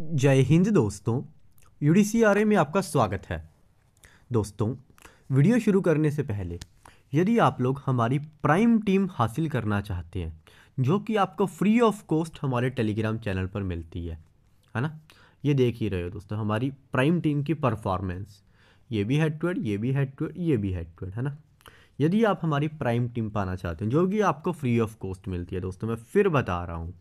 जय हिंद दोस्तों यू में आपका स्वागत है दोस्तों वीडियो शुरू करने से पहले यदि आप लोग हमारी प्राइम टीम हासिल करना चाहते हैं जो कि आपको फ्री ऑफ कॉस्ट हमारे टेलीग्राम चैनल पर मिलती है है ना ये देख ही रहे हो दोस्तों हमारी प्राइम टीम की परफॉर्मेंस ये भी हेड टू हेड ये भी हेड टू हेड ये भी हेड टू हेड है ना यदि आप हमारी प्राइम टीम पाना चाहते हैं जो कि आपको फ्री ऑफ कॉस्ट मिलती है दोस्तों मैं फिर बता रहा हूँ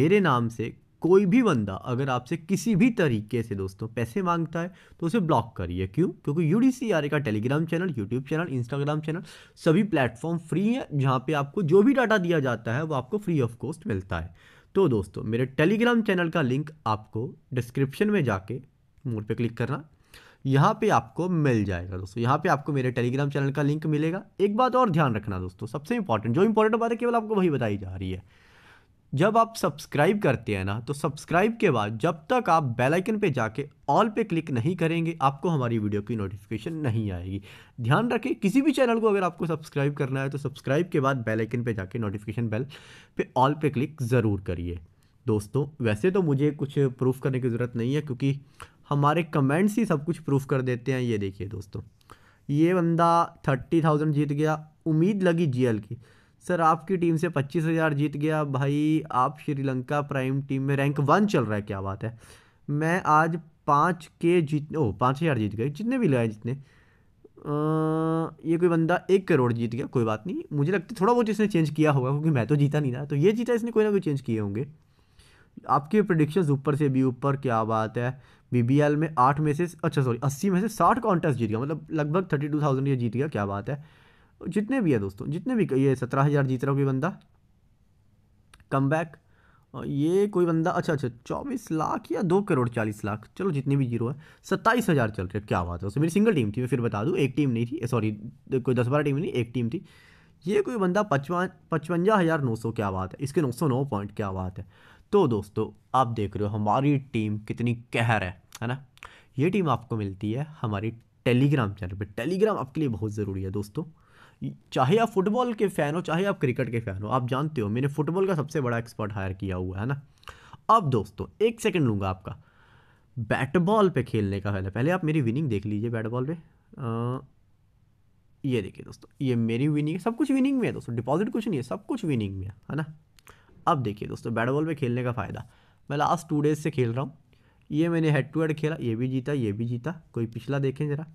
मेरे नाम से कोई भी बंदा अगर आपसे किसी भी तरीके से दोस्तों पैसे मांगता है तो उसे ब्लॉक करिए क्यों क्योंकि यू डी का Telegram channel YouTube channel Instagram channel सभी प्लेटफॉर्म फ्री हैं जहाँ पे आपको जो भी डाटा दिया जाता है वो आपको फ्री ऑफ कॉस्ट मिलता है तो दोस्तों मेरे टेलीग्राम चैनल का लिंक आपको डिस्क्रिप्शन में जाके मोड पे क्लिक करना यहाँ पे आपको मिल जाएगा दोस्तों यहाँ पे आपको मेरे टेलीग्राम चैनल का लिंक मिलेगा एक बात और ध्यान रखना दोस्तों सबसे इंपॉर्टेंट जो इंपॉर्टेंट बात है केवल आपको वही बताई जा रही है जब आप सब्सक्राइब करते हैं ना तो सब्सक्राइब के बाद जब तक आप बेल आइकन पे जाके ऑल पे क्लिक नहीं करेंगे आपको हमारी वीडियो की नोटिफिकेशन नहीं आएगी ध्यान रखें किसी भी चैनल को अगर आपको सब्सक्राइब करना है तो सब्सक्राइब के बाद बेल आइकन पे जाके नोटिफिकेशन बेल पे ऑल पे क्लिक ज़रूर करिए दोस्तों वैसे तो मुझे कुछ प्रूफ करने की ज़रूरत नहीं है क्योंकि हमारे कमेंट्स ही सब कुछ प्रूफ कर देते हैं ये देखिए दोस्तों ये बंदा थर्टी थाउजेंड जीत गया उम्मीद लगी जीएल की सर आपकी टीम से पच्चीस हज़ार जीत गया भाई आप श्रीलंका प्राइम टीम में रैंक वन चल रहा है क्या बात है मैं आज पाँच के जीत ओ पाँच हज़ार जीत गए जितने भी लगाए जितने आ, ये कोई बंदा एक करोड़ जीत गया कोई बात नहीं मुझे लगता थोड़ा बहुत इसने चेंज किया होगा क्योंकि मैं तो जीता नहीं था तो ये जीता इसने कोई ना कोई चेंज किए होंगे आपके प्रडिक्शन ऊपर से भी ऊपर क्या बात है बी में आठ में से अच्छा सॉरी अस्सी में से साठ कॉन्टेस्ट जीत गया मतलब लगभग थर्टी टू थाउजेंड ये जीत गया क्या बात है जितने भी है दोस्तों जितने भी ये सत्रह हज़ार जीत रहा कोई बंदा कम बैक ये कोई बंदा अच्छा अच्छा चौबीस लाख या दो करोड़ चालीस लाख चलो जितने भी जीरो है सत्ताईस हज़ार चल रहे क्या बात है उसमें मेरी सिंगल टीम थी मैं फिर बता दूँ एक टीम नहीं थी सॉरी कोई दस बारह टीम नहीं एक टीम थी ये कोई बंदा पचवा पचवंजा हज़ार नौ सौ क्या बात है इसके नौ सौ नौ पॉइंट क्या बात है तो दोस्तों आप देख रहे हो हमारी टीम कितनी कहर है है ना ये टीम आपको मिलती है हमारी टेलीग्राम चैनल पर टेलीग्राम आपके लिए बहुत ज़रूरी है दोस्तों चाहे आप फुटबॉल के फ़ैन हो चाहे आप क्रिकेट के फ़ैन हो आप जानते हो मैंने फुटबॉल का सबसे बड़ा एक्सपर्ट हायर किया हुआ है ना अब दोस्तों एक सेकेंड लूँगा आपका बैट बॉल पे खेलने का पहले पहले आप मेरी विनिंग देख लीजिए बैट बॉल पर ये देखिए दोस्तों ये मेरी विनिंग है सब कुछ विनिंग में है दोस्तों डिपॉजिट कुछ नहीं है सब कुछ विनिंग में है है ना अब देखिए दोस्तों बैट बॉल पर खेलने का फ़ायदा मैं लास्ट टू डेज से खेल रहा हूँ ये मैंने हेड टू हेड खेला ये भी जीता ये भी जीता कोई पिछला देखें ज़रा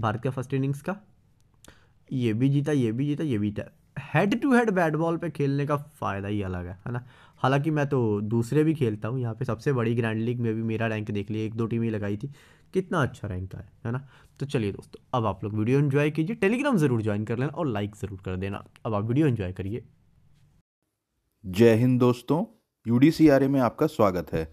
भारत का फर्स्ट इनिंग्स का ये भी जीता ये भी जीता ये भी जीता head to head bat ball पे खेलने का फ़ायदा ही अलग है है ना हालांकि मैं तो दूसरे भी खेलता हूँ यहाँ पे सबसे बड़ी ग्रैंड लीग में भी मेरा रैंक देख लिया एक दो टीमें लगाई थी कितना अच्छा रैंक आया है ना तो चलिए दोस्तों अब आप लोग वीडियो इन्जॉय कीजिए टेलीग्राम ज़रूर ज्वाइन कर लेना और लाइक ज़रूर कर देना अब आप वीडियो इन्जॉय करिए जय हिंद दोस्तों यू में आपका स्वागत है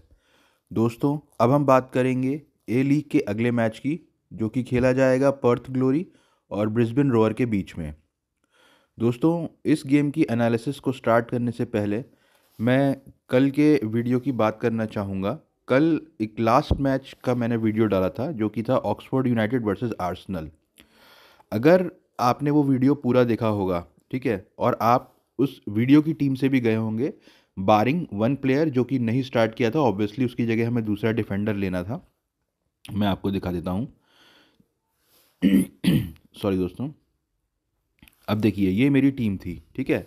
दोस्तों अब हम बात करेंगे ए लीग के अगले मैच की जो कि खेला जाएगा पर्थ ग्लोरी और ब्रिस्बेन रोअर के बीच में दोस्तों इस गेम की एनालिसिस को स्टार्ट करने से पहले मैं कल के वीडियो की बात करना चाहूँगा कल एक लास्ट मैच का मैंने वीडियो डाला था जो कि था ऑक्सफोर्ड यूनाइटेड वर्सेस आर्सेनल अगर आपने वो वीडियो पूरा देखा होगा ठीक है और आप उस वीडियो की टीम से भी गए होंगे बारिंग वन प्लेयर जो कि नहीं स्टार्ट किया था ऑब्वियसली उसकी जगह हमें दूसरा डिफेंडर लेना था मैं आपको दिखा देता हूँ सॉरी दोस्तों अब देखिए ये मेरी टीम थी ठीक है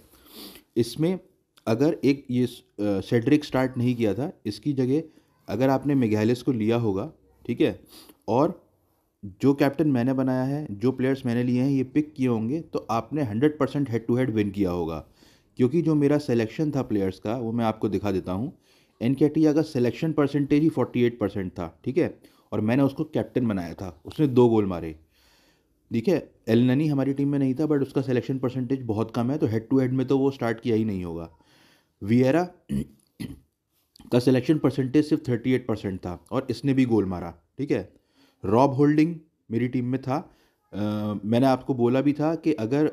इसमें अगर एक ये सेड्रिक स्टार्ट नहीं किया था इसकी जगह अगर आपने मेघालिस को लिया होगा ठीक है और जो कैप्टन मैंने बनाया है जो प्लेयर्स मैंने लिए हैं ये पिक किए होंगे तो आपने hundred percent head to head win किया होगा क्योंकि जो मेरा सिलेक्शन था प्लेयर्स का वो मैं आपको दिखा देता हूँ एन का सिलेक्शन परसेंटेज ही फोर्टी एट परसेंट था ठीक है और मैंने उसको कैप्टन बनाया था उसने दो गोल मारे देखिए एलननी हमारी टीम में नहीं था बट उसका सिलेक्शन परसेंटेज बहुत कम है तो हेड टू हेड में तो वो स्टार्ट किया ही नहीं होगा वियरा का सिलेक्शन परसेंटेज सिर्फ थर्टी एट परसेंट था और इसने भी गोल मारा ठीक है रॉब होल्डिंग मेरी टीम में था आ, मैंने आपको बोला भी था कि अगर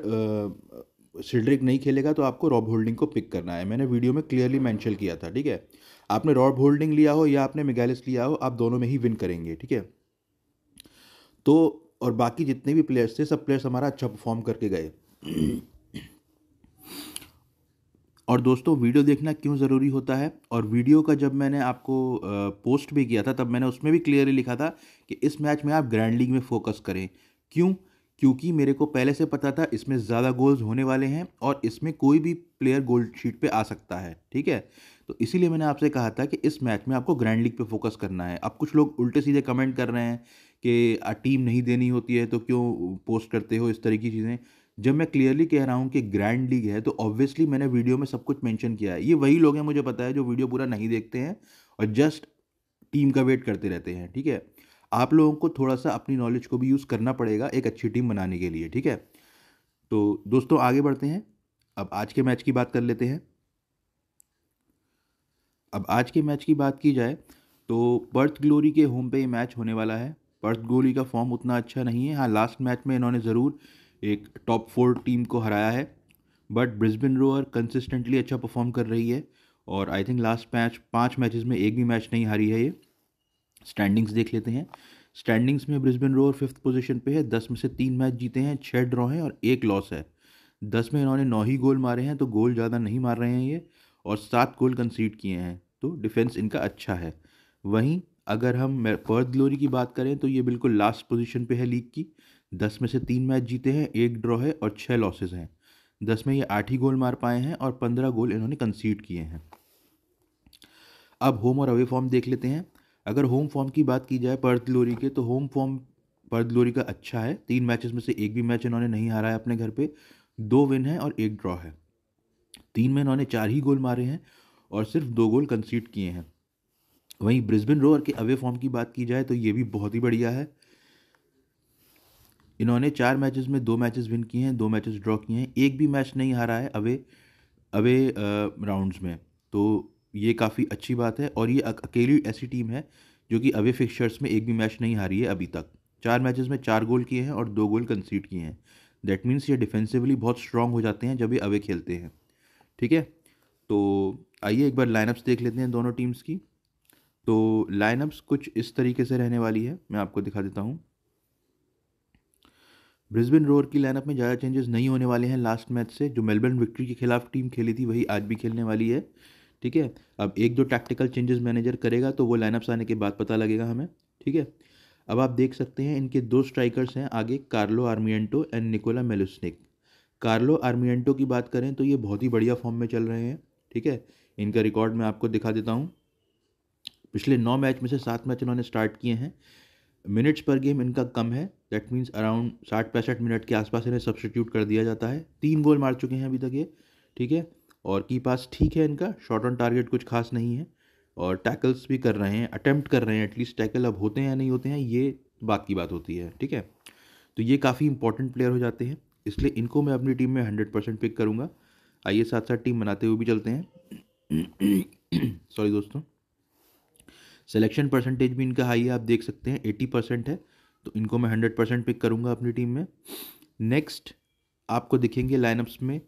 सिल्ड्रिक नहीं खेलेगा तो आपको रॉब होल्डिंग को पिक करना है मैंने वीडियो में क्लियरली मैंशन किया था ठीक है आपने रॉब होल्डिंग लिया हो या आपने मेगालिस लिया हो आप दोनों में ही विन करेंगे ठीक है तो और बाकी जितने भी प्लेयर्स थे सब प्लेयर्स हमारा अच्छा परफॉर्म करके गए और दोस्तों वीडियो देखना क्यों ज़रूरी होता है और वीडियो का जब मैंने आपको पोस्ट भी किया था तब मैंने उसमें भी क्लियरली लिखा था कि इस मैच में आप ग्रैंड लीग में फोकस करें क्यों क्योंकि मेरे को पहले से पता था इसमें ज़्यादा गोल्स होने वाले हैं और इसमें कोई भी प्लेयर गोल शीट पे आ सकता है ठीक है तो इसीलिए मैंने आपसे कहा था कि इस मैच में आपको ग्रैंड लीग पे फोकस करना है अब कुछ लोग उल्टे सीधे कमेंट कर रहे हैं कि टीम नहीं देनी होती है तो क्यों पोस्ट करते हो इस तरह की चीज़ें जब मैं क्लियरली कह रहा हूँ कि ग्रैंड लीग है तो ऑब्वियसली मैंने वीडियो में सब कुछ मेंशन किया है ये वही लोग हैं मुझे पता है जो वीडियो पूरा नहीं देखते हैं और जस्ट टीम का वेट करते रहते हैं ठीक है आप लोगों को थोड़ा सा अपनी नॉलेज को भी यूज़ करना पड़ेगा एक अच्छी टीम बनाने के लिए ठीक है तो दोस्तों आगे बढ़ते हैं अब आज के मैच की बात कर लेते हैं अब आज के मैच की बात की जाए तो बर्थ ग्लोरी के होम पे ये मैच होने वाला है पर्थ गोली का फॉर्म उतना अच्छा नहीं है हाँ लास्ट मैच में इन्होंने ज़रूर एक टॉप फोर टीम को हराया है बट ब्रिस्बिन रोअर कंसिस्टेंटली अच्छा परफॉर्म कर रही है और आई थिंक लास्ट मैच पाँच मैचेस में एक भी मैच नहीं हारी है ये स्टैंडिंग्स देख लेते हैं स्टैंडिंग्स में ब्रिस्बिन रोअर फिफ्थ पोजीशन पे है दस में से तीन मैच जीते हैं छः ड्रॉ हैं और एक लॉस है दस में इन्होंने नौ ही गोल मारे हैं तो गोल ज़्यादा नहीं मार रहे हैं ये और सात गोल कंसीड किए हैं तो डिफेंस इनका अच्छा है वहीं अगर हम पर्थ ग्लोरी की बात करें तो ये बिल्कुल लास्ट पोजीशन पे है लीग की दस में से तीन मैच जीते हैं एक ड्रॉ है और छः लॉसेज हैं दस में ये आठ ही गोल मार पाए हैं और पंद्रह गोल इन्होंने कंसीड किए हैं अब होम और अवे फॉर्म देख लेते हैं अगर होम फॉर्म की बात की जाए पर्थ ग्लोरी के तो होम फॉर्म पर्थ ग्लोरी का अच्छा है तीन मैचेस में से एक भी मैच इन्होंने नहीं हारा है अपने घर पे दो विन है और एक ड्रॉ है तीन में इन्होंने चार ही गोल मारे हैं और सिर्फ दो गोल कंसीड किए हैं वहीं ब्रिस्बेन रोअर के अवे फॉर्म की बात की जाए तो ये भी बहुत ही बढ़िया है इन्होंने चार मैचेस में दो मैचेस विन किए हैं दो मैचेस ड्रॉ किए हैं एक भी मैच नहीं हारा है अवे अवे राउंड्स में तो ये काफ़ी अच्छी बात है और ये अकेली ऐसी टीम है जो कि अवे फिक्शर्स में एक भी मैच नहीं हारी है अभी तक चार मैचेस में चार गोल किए हैं और दो गोल कंसीड किए हैं दैट मीन्स ये डिफेंसिवली बहुत स्ट्रांग हो जाते हैं जब ये अवे खेलते हैं ठीक है तो आइए एक बार लाइनअप्स देख लेते हैं दोनों टीम्स की तो लाइनअप्स कुछ इस तरीके से रहने वाली है मैं आपको दिखा देता हूँ ब्रिस्बेन रोर की लाइनअप में ज़्यादा चेंजेस नहीं होने वाले हैं लास्ट मैच से जो मेलबर्न विक्ट्री के खिलाफ टीम खेली थी वही आज भी खेलने वाली है ठीक है अब एक दो टैक्टिकल चेंजेस मैनेजर करेगा तो वो लाइनअप्स आने के बाद पता लगेगा हमें ठीक है अब आप देख सकते हैं इनके दो स्ट्राइकर्स हैं आगे Carlo Armiento and Nikola Mileusnic Carlo Armiento की बात करें तो ये बहुत ही बढ़िया फॉर्म में चल रहे हैं ठीक है इनका रिकॉर्ड मैं आपको दिखा देता हूँ पिछले नौ मैच में से सात मैच इन्होंने स्टार्ट किए हैं मिनट्स पर गेम इनका कम है दैट मीन्स अराउंड साठ पैंसठ मिनट के आसपास इन्हें सब्सटीट्यूट कर दिया जाता है तीन गोल मार चुके हैं अभी तक ये ठीक है और की पास ठीक है इनका शॉर्ट ऑन टारगेट कुछ खास नहीं है और टैकल्स भी कर रहे हैं अटैम्प्ट कर रहे हैं एटलीस्ट टैकल अब होते हैं या नहीं होते हैं ये बात की बात होती है ठीक है तो ये काफ़ी इंपॉर्टेंट प्लेयर हो जाते हैं इसलिए इनको मैं अपनी टीम में हंड्रेड परसेंट पिक करूँगा आइए साथ साथ टीम बनाते हुए भी चलते हैं सॉरी दोस्तों सिलेक्शन परसेंटेज भी इनका हाई है आप देख सकते हैं एटी परसेंट है तो इनको मैं हंड्रेड परसेंट पिक करूँगा अपनी टीम में नेक्स्ट आपको दिखेंगे लाइनअप्स में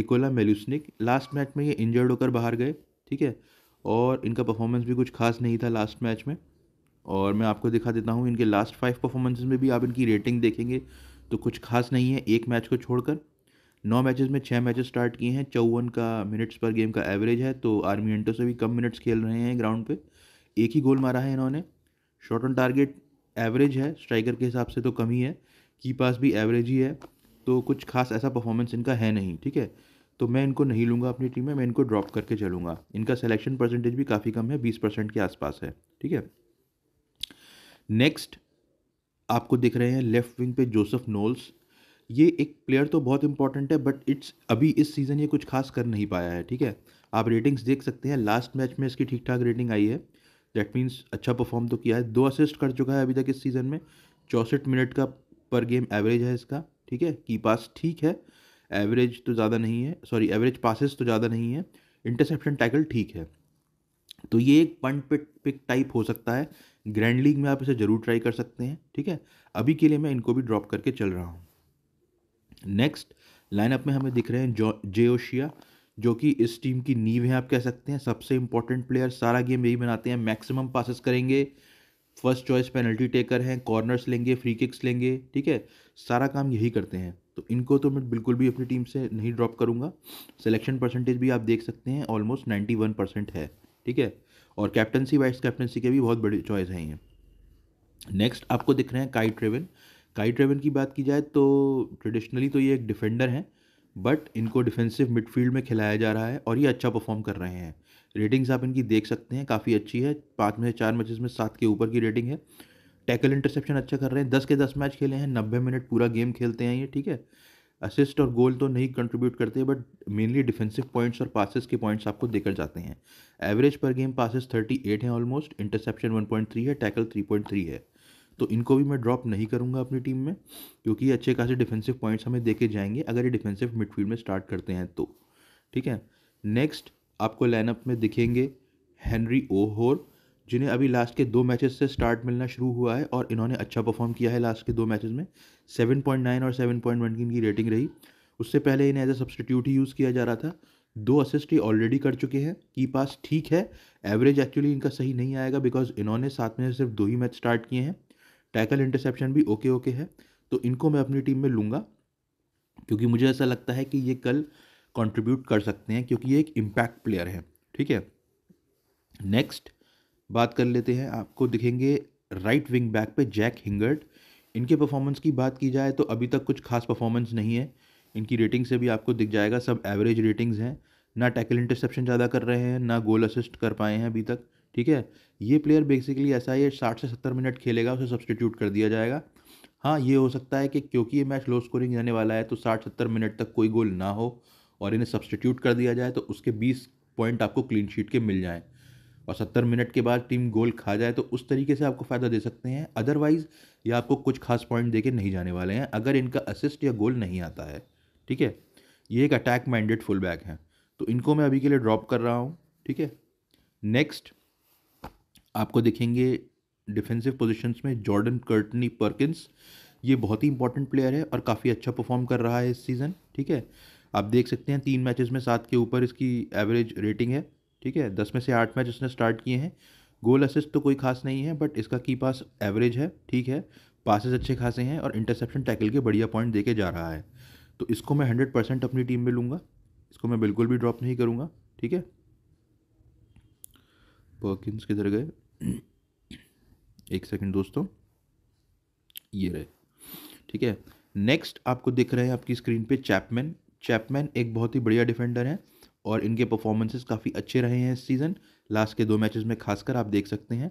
निकोला मेलुसनिक लास्ट मैच में ये इंजर्ड होकर बाहर गए ठीक है और इनका परफॉर्मेंस भी कुछ खास नहीं था लास्ट मैच में और मैं आपको दिखा देता हूँ इनके लास्ट फाइव परफॉर्मेंसेज में भी आप इनकी रेटिंग देखेंगे तो कुछ खास नहीं है एक मैच को छोड़कर नौ मैचेस में छः मैचेस स्टार्ट किए हैं चौवन का मिनट्स पर गेम का एवरेज है तो आर्मी एंटो से भी कम मिनट्स खेल रहे हैं ग्राउंड पे एक ही गोल मारा है इन्होंने शॉर्ट ऑन टारगेट एवरेज है स्ट्राइकर के हिसाब से तो कम ही है की पास भी एवरेज ही है तो कुछ खास ऐसा परफॉर्मेंस इनका है नहीं ठीक है तो मैं इनको नहीं लूँगा अपनी टीम में मैं इनको ड्रॉप करके चलूँगा इनका सिलेक्शन परसेंटेज भी काफ़ी कम है बीस परसेंट के आसपास है ठीक है नेक्स्ट आपको दिख रहे हैं लेफ्ट विंग पे जोसेफ नोल्स ये एक प्लेयर तो बहुत इंपॉर्टेंट है बट इट्स अभी इस सीज़न ये कुछ खास कर नहीं पाया है ठीक है आप रेटिंग्स देख सकते हैं लास्ट मैच में इसकी ठीक ठाक रेटिंग आई है दैट मीन्स अच्छा परफॉर्म तो किया है दो असिस्ट कर चुका है अभी तक इस सीज़न में चौंसठ मिनट का पर गेम एवरेज है इसका ठीक है की पास ठीक है एवरेज तो ज़्यादा नहीं है सॉरी एवरेज पासिस तो ज़्यादा नहीं है इंटरसेप्शन टैकल ठीक है तो ये एक पंट पिक पिक टाइप हो सकता है ग्रैंड लीग में आप इसे ज़रूर ट्राई कर सकते हैं ठीक है अभी के लिए मैं इनको भी ड्रॉप करके चल रहा हूँ नेक्स्ट लाइनअप में हमें दिख रहे हैं जो जे ओशिया जो कि इस टीम की नींव है आप कह सकते हैं सबसे इंपॉर्टेंट प्लेयर सारा गेम यही बनाते हैं मैक्सिमम पासिस करेंगे फर्स्ट चॉइस पेनल्टी टेकर हैं कॉर्नर्स लेंगे फ्री किक्स लेंगे ठीक है सारा काम यही करते हैं तो इनको तो मैं बिल्कुल भी अपनी टीम से नहीं ड्रॉप करूँगा सिलेक्शन परसेंटेज भी आप देख सकते हैं ऑलमोस्ट नाइन्टी वन परसेंट है ठीक है और कैप्टनसी वाइस कैप्टनसी के भी बहुत बड़े चॉइस हैं ये नेक्स्ट आपको दिख रहे हैं काई ट्रेवन काई ट्रेवन की बात की जाए तो ट्रेडिशनली तो ये एक डिफेंडर हैं बट इनको डिफेंसिव मिडफील्ड में खिलाया जा रहा है और ये अच्छा परफॉर्म कर रहे हैं रेटिंग्स आप इनकी देख सकते हैं काफ़ी अच्छी है पाँच में से चार मैचेस में सात के ऊपर की रेटिंग है टैकल इंटरसेप्शन अच्छा कर रहे हैं दस के दस मैच खेले हैं नब्बे मिनट पूरा गेम खेलते हैं ये ठीक है असिस्ट और गोल तो नहीं कंट्रीब्यूट करते बट मेनली डिफेंसिव पॉइंट्स और पासेस के पॉइंट्स आपको देकर जाते हैं average per game thirty eight हैं ऑलमोस्ट इंटरसेप्शन थ्री है टैकल थ्री है तो इनको भी मैं ड्रॉप नहीं करूँगा अपनी टीम में क्योंकि ये अच्छे खासे डिफेंसिव पॉइंट्स हमें देखे जाएंगे अगर ये डिफेंसिव मिडफील्ड में स्टार्ट करते हैं तो ठीक है नेक्स्ट आपको लाइनअप में दिखेंगे हेनरी ओहोर जिन्हें अभी लास्ट के दो मैचेस से स्टार्ट मिलना शुरू हुआ है और इन्होंने अच्छा परफॉर्म किया है लास्ट के दो मैचेस में 7.9 और 7.1 की इनकी रेटिंग रही उससे पहले इन्हें एज ए सब्सटीट्यूट ही यूज़ किया जा रहा था दो असिस्ट ही ऑलरेडी कर चुके हैं की पास ठीक है एवरेज एक्चुअली इनका सही नहीं आएगा बिकॉज इन्होंने साथ में सिर्फ दो ही मैच स्टार्ट किए हैं टैकल इंटरसेप्शन भी ओके ओके है तो इनको मैं अपनी टीम में लूँगा क्योंकि मुझे ऐसा लगता है कि ये कल कंट्रीब्यूट कर सकते हैं क्योंकि ये एक इम्पैक्ट प्लेयर है ठीक है नेक्स्ट बात कर लेते हैं आपको दिखेंगे राइट विंग बैक पे जैक हिंगर्ट इनके परफॉर्मेंस की बात की जाए तो अभी तक कुछ खास परफॉर्मेंस नहीं है इनकी रेटिंग से भी आपको दिख जाएगा सब एवरेज रेटिंग्स हैं ना टैकल इंटरसेप्शन ज़्यादा कर रहे हैं ना गोल असिस्ट कर पाए हैं अभी तक ठीक है ये प्लेयर बेसिकली ऐसा है साठ से सत्तर मिनट खेलेगा उसे सब्सटीट्यूट कर दिया जाएगा हाँ ये हो सकता है कि क्योंकि ये मैच लो स्कोरिंग रहने वाला है तो साठ सत्तर मिनट तक कोई गोल ना हो और इन्हें सब्सटीट्यूट कर दिया जाए तो उसके बीस पॉइंट आपको क्लीन शीट के मिल जाएँ और सत्तर मिनट के बाद टीम गोल खा जाए तो उस तरीके से आपको फ़ायदा दे सकते हैं अदरवाइज़ ये आपको कुछ खास पॉइंट दे के नहीं जाने वाले हैं अगर इनका असिस्ट या गोल नहीं आता है ठीक है ये एक अटैक माइंडेड फुल बैक हैं तो इनको मैं अभी के लिए ड्रॉप कर रहा हूँ ठीक है नेक्स्ट आपको दिखेंगे डिफेंसिव पोजीशंस में जॉर्डन कर्टनी परकिंस ये बहुत ही इंपॉर्टेंट प्लेयर है और काफ़ी अच्छा परफॉर्म कर रहा है इस सीज़न ठीक है आप देख सकते हैं तीन मैचेस में सात के ऊपर इसकी एवरेज रेटिंग है ठीक है दस में से आठ मैच इसने स्टार्ट किए हैं गोल असिस्ट तो कोई खास नहीं है बट इसका की पास एवरेज है ठीक है पासेस अच्छे खासे हैं और इंटरसेप्शन टैकल के बढ़िया पॉइंट देके जा रहा है तो इसको मैं हंड्रेड परसेंट अपनी टीम में लूँगा इसको मैं बिल्कुल भी ड्रॉप नहीं करूँगा ठीक है पर्किंस किधर गए एक सेकंड दोस्तों ये रहे ठीक है नेक्स्ट आपको दिख रहे हैं आपकी स्क्रीन पे चैपमैन चैपमैन एक बहुत ही बढ़िया डिफेंडर है और इनके परफॉर्मेंसेस काफ़ी अच्छे रहे हैं इस सीज़न लास्ट के दो मैचेस में खासकर आप देख सकते हैं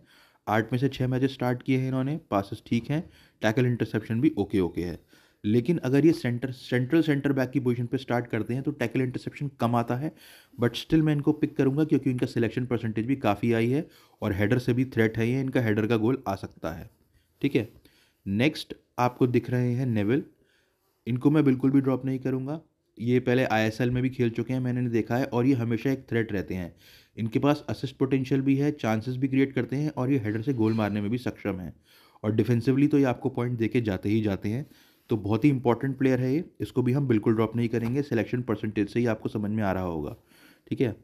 आठ में से छः मैचेस स्टार्ट किए हैं इन्होंने पासिस ठीक हैं टैकल इंटरसेप्शन भी ओके ओके है लेकिन अगर ये सेंटर सेंट्रल सेंटर बैक की पोजीशन पे स्टार्ट करते हैं तो टैकल इंटरसेप्शन कम आता है बट स्टिल मैं इनको पिक करूंगा क्योंकि इनका सिलेक्शन परसेंटेज भी काफ़ी आई है और हेडर से भी थ्रेट है ये इनका हेडर का गोल आ सकता है ठीक है नेक्स्ट आपको दिख रहे हैं नेवल इनको मैं बिल्कुल भी ड्रॉप नहीं करूँगा ये पहले आई में भी खेल चुके हैं मैंने देखा है और ये हमेशा एक थ्रेट रहते हैं इनके पास असिस्ट पोटेंशियल भी है चांसेस भी क्रिएट करते हैं और ये हेडर से गोल मारने में भी सक्षम है और डिफेंसिवली तो ये आपको पॉइंट देके जाते ही जाते हैं तो बहुत ही इंपॉर्टेंट प्लेयर है ये इसको भी हम बिल्कुल ड्रॉप नहीं करेंगे सिलेक्शन परसेंटेज से ही आपको समझ में आ रहा होगा ठीक है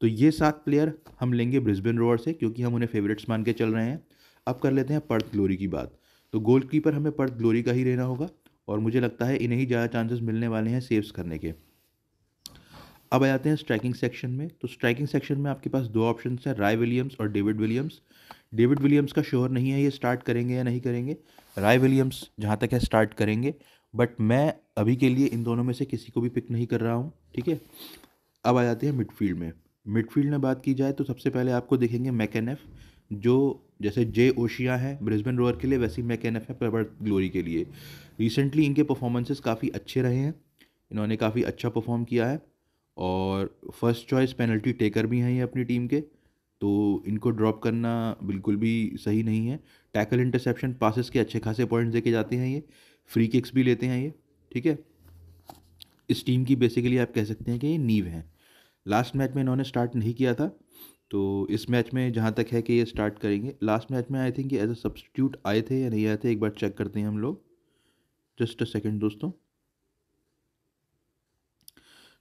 तो ये सात प्लेयर हम लेंगे ब्रिस्बेन रोअर से क्योंकि हम उन्हें फेवरेट्स मान के चल रहे हैं अब कर लेते हैं पर्थ ग्लोरी की बात तो गोलकीपर हमें पर्थ ग्लोरी का ही रहना होगा और मुझे लगता है इन्हें ही ज़्यादा चांसेस मिलने वाले हैं सेव्स करने के अब आ जाते हैं स्ट्राइकिंग सेक्शन में तो स्ट्राइकिंग सेक्शन में आपके पास दो ऑप्शन हैं राय विलियम्स और डेविड विलियम्स डेविड विलियम्स का श्योर नहीं है ये स्टार्ट करेंगे या नहीं करेंगे राय विलियम्स जहाँ तक है स्टार्ट करेंगे बट मैं अभी के लिए इन दोनों में से किसी को भी पिक नहीं कर रहा हूँ ठीक है अब आ जाते हैं मिडफील्ड में मिडफील्ड में बात की जाए तो सबसे पहले आपको देखेंगे मैकेनफ जो जैसे जे ओशिया हैं ब्रिस्बेन रोअर के लिए वैसे ही मैकेनफ है प्रबर्थ ग्लोरी के लिए रिसेंटली इनके परफॉर्मेंसेस काफ़ी अच्छे रहे हैं इन्होंने काफ़ी अच्छा परफॉर्म किया है और फर्स्ट चॉइस पेनल्टी टेकर भी हैं ये अपनी टीम के तो इनको ड्रॉप करना बिल्कुल भी सही नहीं है टैकल इंटरसेप्शन पासिस के अच्छे खासे पॉइंट्स देके जाते हैं ये फ्री किक्स भी लेते हैं ये ठीक है इस टीम की बेसिकली आप कह सकते हैं कि ये नीव है लास्ट मैच में इन्होंने स्टार्ट नहीं किया था तो इस मैच में जहाँ तक है कि ये स्टार्ट करेंगे लास्ट मैच में I think as a substitute आए थे या नहीं आए थे एक बार चेक करते हैं हम लोग जस्ट अ सेकेंड दोस्तों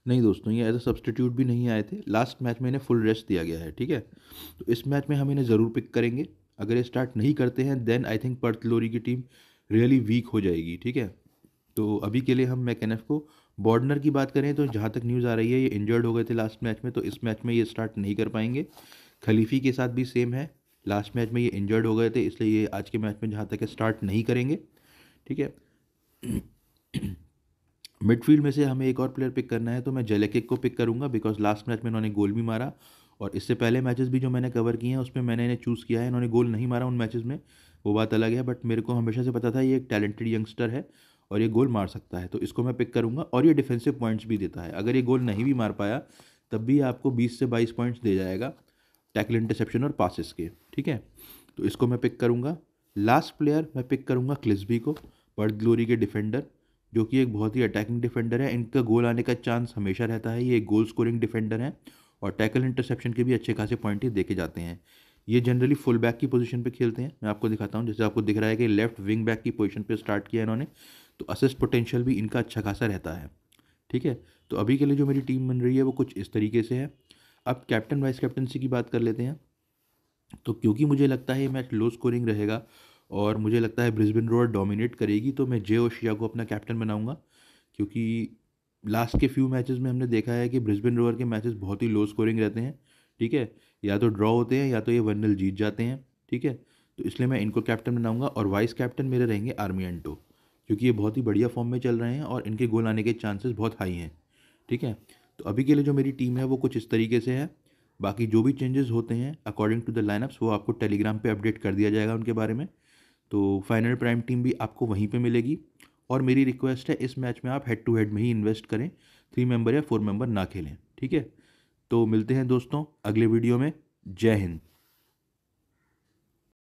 नहीं दोस्तों ये एज अ सब्सटीट्यूट भी नहीं आए थे लास्ट मैच में इन्हें फुल रेस्ट दिया गया है ठीक है तो इस मैच में हम इन्हें ज़रूर पिक करेंगे अगर ये स्टार्ट नहीं करते हैं then I think Perth Glory की टीम रियली वीक हो जाएगी ठीक है तो अभी के लिए हम एफ को बॉर्डनर की बात करें तो जहाँ तक न्यूज़ आ रही है ये इंजर्ड हो गए थे लास्ट मैच में तो इस मैच में ये स्टार्ट नहीं कर पाएंगे खलीफी के साथ भी सेम है लास्ट मैच में ये इंजर्ड हो गए थे इसलिए ये आज के मैच में जहाँ तक स्टार्ट नहीं करेंगे ठीक है मिडफील्ड में से हमें एक और प्लेयर पिक करना है तो मैं जेलेकिक को पिक करूँगा बिकॉज लास्ट मैच में इन्होंने गोल भी मारा और इससे पहले मैचेस भी जो मैंने कवर किए हैं उसमें मैंने इन्हें चूज़ किया है इन्होंने गोल नहीं मारा उन मैचेस में वो बात अलग है बट मेरे को हमेशा से पता था ये एक टैलेंटेड यंगस्टर है और ये गोल मार सकता है तो इसको मैं पिक करूँगा और ये डिफेंसिव पॉइंट्स भी देता है अगर ये गोल नहीं भी मार पाया तब भी आपको बीस से बाईस पॉइंट्स दे जाएगा टैकल इंटरसेप्शन और पासिस के ठीक है तो इसको मैं पिक करूँगा लास्ट प्लेयर मैं पिक करूँगा क्लिसबी को बर्ड ग्लोरी के डिफेंडर जो कि एक बहुत ही अटैकिंग डिफेंडर है इनका गोल आने का चांस हमेशा रहता है ये एक गोल स्कोरिंग डिफेंडर हैं और टैकल इंटरसेप्शन के भी अच्छे खासे पॉइंट ही देखे जाते हैं ये जनरली फुल बैक की पोजीशन पे खेलते हैं मैं आपको दिखाता हूँ जैसे आपको दिख रहा है कि लेफ्ट विंग बैक की पोजीशन पे स्टार्ट किया इन्होंने तो असिस्ट पोटेंशियल भी इनका अच्छा खासा रहता है ठीक है तो अभी के लिए जो मेरी टीम बन रही है वो कुछ इस तरीके से है अब कैप्टन वाइस कैप्टनसी की बात कर लेते हैं तो क्योंकि मुझे लगता है ये मैच लो स्कोरिंग रहेगा और मुझे लगता है ब्रिस्बेन रोड डोमिनेट करेगी तो मैं जे ओशिया को अपना कैप्टन बनाऊंगा क्योंकि लास्ट के फ्यू मैचेस में हमने देखा है कि ब्रिस्बेन रोवर के मैचेस बहुत ही लो स्कोरिंग रहते हैं ठीक है या तो ड्रॉ होते हैं या तो ये वन जीत जाते हैं ठीक है तो इसलिए मैं इनको कैप्टन बनाऊंगा और वाइस कैप्टन मेरे रहेंगे आर्मी एंटो क्योंकि ये बहुत ही बढ़िया फॉर्म में चल रहे हैं और इनके गोल आने के चांसेस बहुत हाई हैं ठीक है तो अभी के लिए जो मेरी टीम है वो कुछ इस तरीके से है बाकी जो भी चेंजेस होते हैं अकॉर्डिंग टू द लाइनअप्स वो आपको टेलीग्राम पे अपडेट कर दिया जाएगा उनके बारे में तो फाइनल प्राइम टीम भी आपको वहीं पे मिलेगी और मेरी रिक्वेस्ट है इस मैच में आप हेड टू हेड में ही इन्वेस्ट करें थ्री मेंबर या फोर मेंबर ना खेलें ठीक है तो मिलते हैं दोस्तों अगले वीडियो में जय हिंद